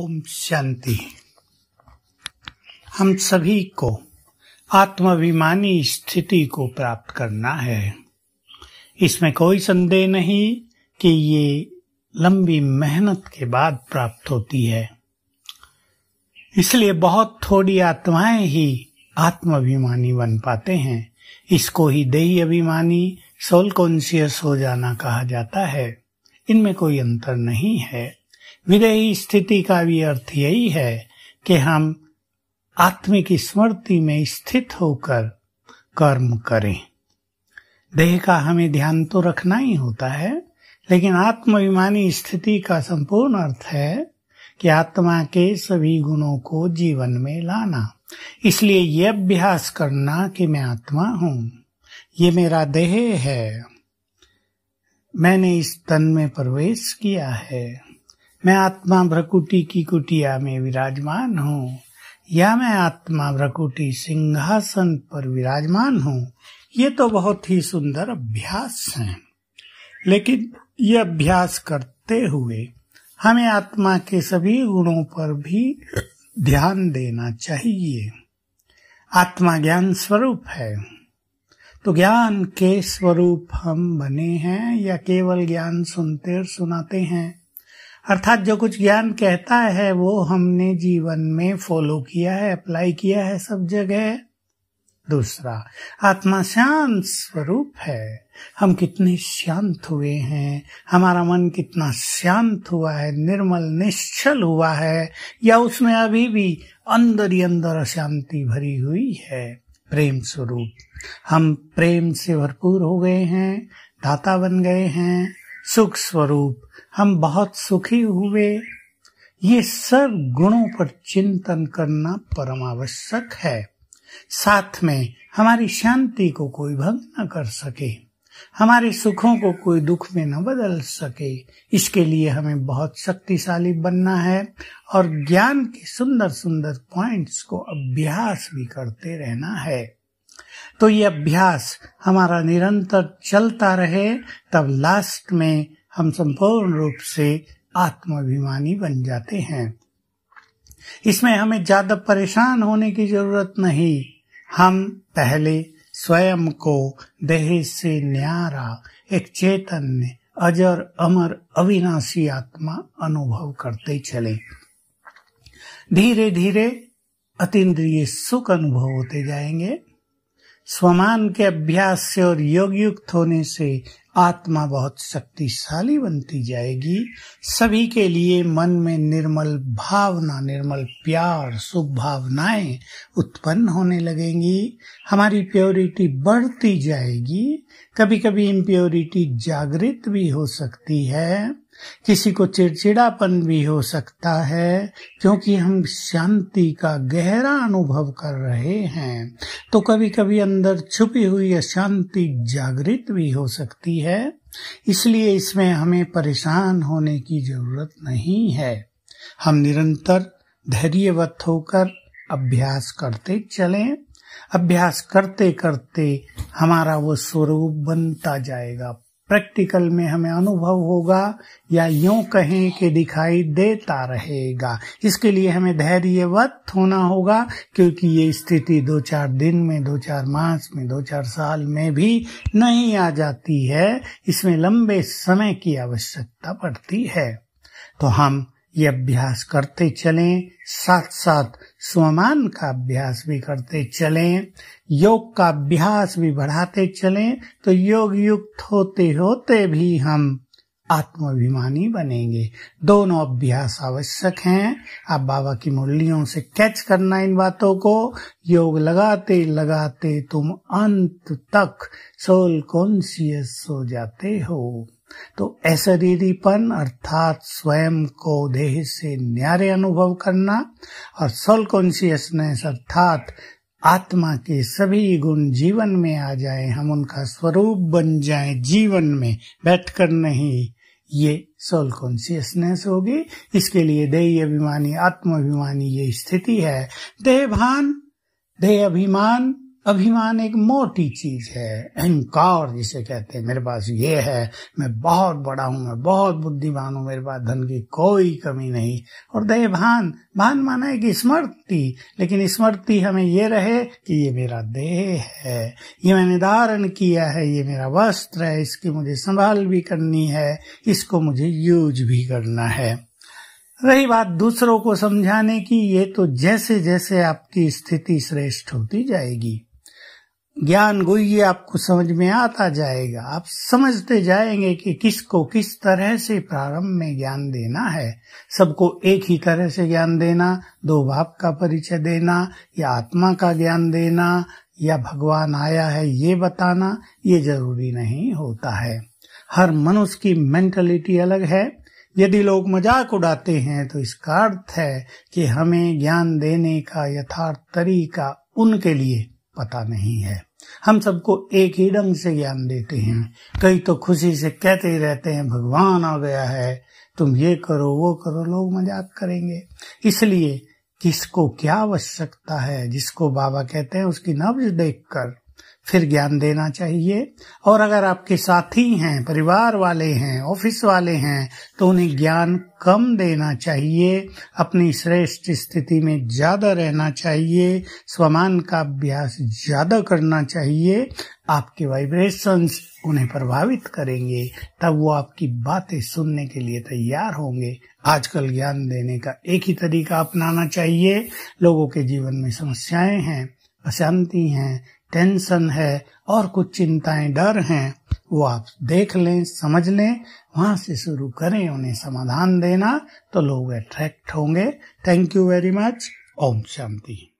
ओम शांति हम सभी को आत्माभिमानी स्थिति को प्राप्त करना है इसमें कोई संदेह नहीं कि ये लंबी मेहनत के बाद प्राप्त होती है इसलिए बहुत थोड़ी आत्माएं ही आत्माभिमानी बन पाते हैं इसको ही देही अभिमानी सोल कॉन्सियस हो जाना कहा जाता है इनमें कोई अंतर नहीं है विदेही स्थिति का भी अर्थ यही है कि हम आत्मिक स्मृति में स्थित होकर कर्म करें देह का हमें ध्यान तो रखना ही होता है लेकिन आत्माभिमानी स्थिति का संपूर्ण अर्थ है कि आत्मा के सभी गुणों को जीवन में लाना इसलिए यह अभ्यास करना कि मैं आत्मा हूं ये मेरा देह है मैंने इस तन में प्रवेश किया है मैं आत्मा भ्रकुटी की कुटिया में विराजमान हूँ या मैं आत्मा भ्रकुटी सिंहासन पर विराजमान हूँ ये तो बहुत ही सुंदर अभ्यास हैं लेकिन ये अभ्यास करते हुए हमें आत्मा के सभी गुणों पर भी ध्यान देना चाहिए आत्मा ज्ञान स्वरूप है तो ज्ञान के स्वरूप हम बने हैं या केवल ज्ञान सुनते और सुनाते हैं अर्थात जो कुछ ज्ञान कहता है वो हमने जीवन में फॉलो किया है अप्लाई किया है सब जगह दूसरा आत्मा शांत स्वरूप है हम कितने शांत हुए हैं हमारा मन कितना शांत हुआ है निर्मल निश्चल हुआ है या उसमें अभी भी अंदर ही अंदर अशांति भरी हुई है प्रेम स्वरूप हम प्रेम से भरपूर हो गए हैं दाता बन गए हैं सुख स्वरूप हम बहुत सुखी हुए ये सब गुणों पर चिंतन करना परमावश्यक है साथ में हमारी शांति को कोई भंग न कर सके हमारे सुखों को कोई दुख में न बदल सके इसके लिए हमें बहुत शक्तिशाली बनना है और ज्ञान के सुंदर सुंदर पॉइंट्स को अभ्यास भी करते रहना है तो ये अभ्यास हमारा निरंतर चलता रहे तब लास्ट में हम संपूर्ण रूप से आत्माभिमानी बन जाते हैं इसमें हमें ज्यादा परेशान होने की जरूरत नहीं हम पहले स्वयं को दहेज से न्यारा एक चैतन्य अजर अमर अविनाशी आत्मा अनुभव करते चले धीरे धीरे अतीन्द्रिय सुख अनुभव होते जाएंगे स्वमान के अभ्यास से और योग युक्त होने से आत्मा बहुत शक्तिशाली बनती जाएगी सभी के लिए मन में निर्मल भावना निर्मल प्यार शुभ भावनाएं उत्पन्न होने लगेंगी हमारी प्योरिटी बढ़ती जाएगी कभी कभी इम्प्योरिटी जागृत भी हो सकती है किसी को चिड़चिड़ापन भी हो सकता है क्योंकि हम शांति का गहरा अनुभव कर रहे हैं तो कभी कभी अंदर छुपी हुई अशांति जागृत भी हो सकती है इसलिए इसमें हमें परेशान होने की जरूरत नहीं है हम निरंतर धैर्यवत होकर अभ्यास करते चलें अभ्यास करते करते हमारा वो स्वरूप बनता जाएगा प्रैक्टिकल में हमें अनुभव होगा या यूं कहें कि दिखाई देता रहेगा इसके लिए हमें धैर्यवत होना होगा क्योंकि ये स्थिति दो चार दिन में दो चार मास में दो चार साल में भी नहीं आ जाती है इसमें लंबे समय की आवश्यकता पड़ती है तो हम ये अभ्यास करते चलें साथ साथ स्वमान का अभ्यास भी करते चलें योग का अभ्यास भी बढ़ाते चलें तो योग युक्त होते होते भी हम आत्माभिमानी बनेंगे दोनों अभ्यास आवश्यक हैं आप बाबा की मुरलियों से कैच करना इन बातों को योग लगाते लगाते तुम अंत तक सोल कॉन्सियस हो जाते हो तो अशरीरीपन अर्थात स्वयं को देह से न्यारे अनुभव करना और सोल कॉन्शियसनेस अर्थात आत्मा के सभी गुण जीवन में आ जाए हम उनका स्वरूप बन जाए जीवन में बैठकर नहीं ये सोल कॉन्सियसनेस होगी इसके लिए देह अभिमानी आत्माभिमानी ये स्थिति है देह भान देह अभिमान अभिमान एक मोटी चीज है अहंकार जिसे कहते हैं मेरे पास ये है मैं बहुत बड़ा हूं मैं बहुत बुद्धिमान हूं मेरे पास धन की कोई कमी नहीं और दे भान भान माना है कि स्मृति लेकिन स्मृति हमें ये रहे कि ये मेरा देह है ये मैंने धारण किया है ये मेरा वस्त्र है इसकी मुझे संभाल भी करनी है इसको मुझे यूज भी करना है रही बात दूसरों को समझाने की ये तो जैसे जैसे आपकी स्थिति श्रेष्ठ होती जाएगी ज्ञान गुह्य आपको समझ में आता जाएगा आप समझते जाएंगे कि किसको किस तरह से प्रारंभ में ज्ञान देना है सबको एक ही तरह से ज्ञान देना दो भाव का परिचय देना या आत्मा का ज्ञान देना या भगवान आया है ये बताना ये जरूरी नहीं होता है हर मनुष्य की मेंटलिटी अलग है यदि लोग मजाक उड़ाते हैं तो इसका अर्थ है कि हमें ज्ञान देने का यथार्थ तरीका उनके लिए पता नहीं है हम सबको एक ही ढंग से ज्ञान देते हैं कई तो खुशी से कहते ही रहते हैं भगवान आ गया है तुम ये करो वो करो लोग मजाक करेंगे इसलिए किसको क्या आवश्यकता है जिसको बाबा कहते हैं उसकी नब्ज देखकर फिर ज्ञान देना चाहिए और अगर आपके साथी हैं परिवार वाले हैं ऑफिस वाले हैं तो उन्हें ज्ञान कम देना चाहिए अपनी श्रेष्ठ स्थिति में ज्यादा रहना चाहिए स्वमान का अभ्यास ज्यादा करना चाहिए आपके वाइब्रेशंस उन्हें प्रभावित करेंगे तब वो आपकी बातें सुनने के लिए तैयार होंगे आजकल ज्ञान देने का एक ही तरीका अपनाना चाहिए लोगों के जीवन में समस्याएं हैं अशांति हैं टेंशन है और कुछ चिंताएं डर हैं वो आप देख लें समझ लें वहां से शुरू करें उन्हें समाधान देना तो लोग अट्रैक्ट होंगे thank you very much Om Shanti